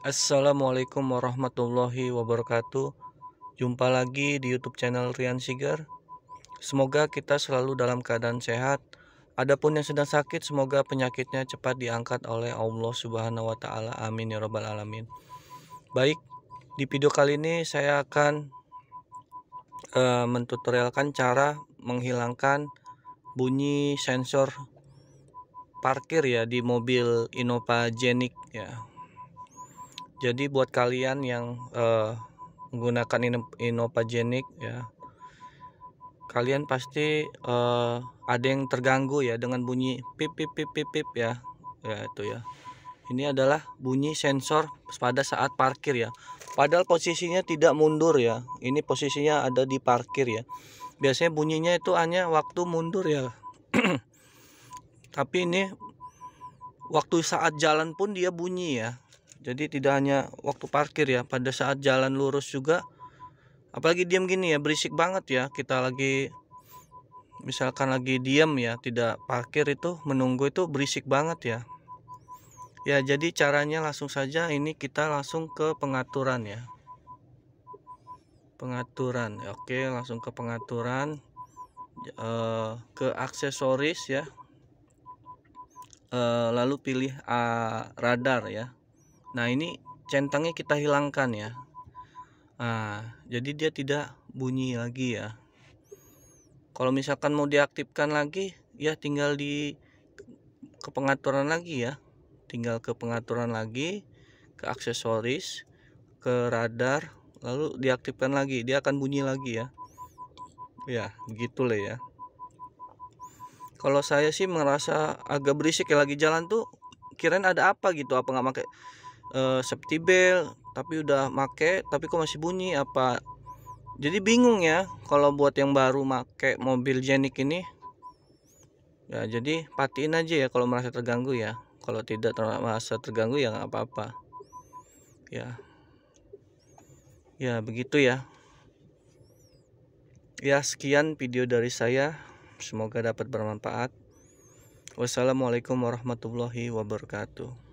Assalamualaikum warahmatullahi wabarakatuh. Jumpa lagi di YouTube channel Rian Sigar. Semoga kita selalu dalam keadaan sehat. Adapun yang sedang sakit, semoga penyakitnya cepat diangkat oleh Allah Subhanahu wa taala. Amin ya robbal alamin. Baik, di video kali ini saya akan uh, mentutorialkan cara menghilangkan bunyi sensor parkir ya di mobil Innova Genic ya jadi buat kalian yang uh, menggunakan inopagenik Inopagenic ya, kalian pasti uh, ada yang terganggu ya dengan bunyi pip pip pip pip pip ya, ya itu ya. Ini adalah bunyi sensor pada saat parkir ya. Padahal posisinya tidak mundur ya. Ini posisinya ada di parkir ya. Biasanya bunyinya itu hanya waktu mundur ya. Tapi ini waktu saat jalan pun dia bunyi ya jadi tidak hanya waktu parkir ya pada saat jalan lurus juga apalagi diam gini ya berisik banget ya kita lagi misalkan lagi diam ya tidak parkir itu menunggu itu berisik banget ya ya jadi caranya langsung saja ini kita langsung ke pengaturan ya pengaturan oke langsung ke pengaturan eh, ke aksesoris ya eh, lalu pilih eh, radar ya nah ini centangnya kita hilangkan ya nah, jadi dia tidak bunyi lagi ya kalau misalkan mau diaktifkan lagi ya tinggal di ke pengaturan lagi ya tinggal ke pengaturan lagi ke aksesoris ke radar lalu diaktifkan lagi dia akan bunyi lagi ya ya gitu lah ya kalau saya sih merasa agak berisik ya lagi jalan tuh kirain ada apa gitu apa nggak pakai uh, eh, safety belt tapi udah make tapi kok masih bunyi apa jadi bingung ya kalau buat yang baru make mobil jenik ini ya jadi patiin aja ya kalau merasa terganggu ya kalau tidak ter merasa terganggu ya nggak apa-apa ya ya begitu ya ya sekian video dari saya semoga dapat bermanfaat wassalamualaikum warahmatullahi wabarakatuh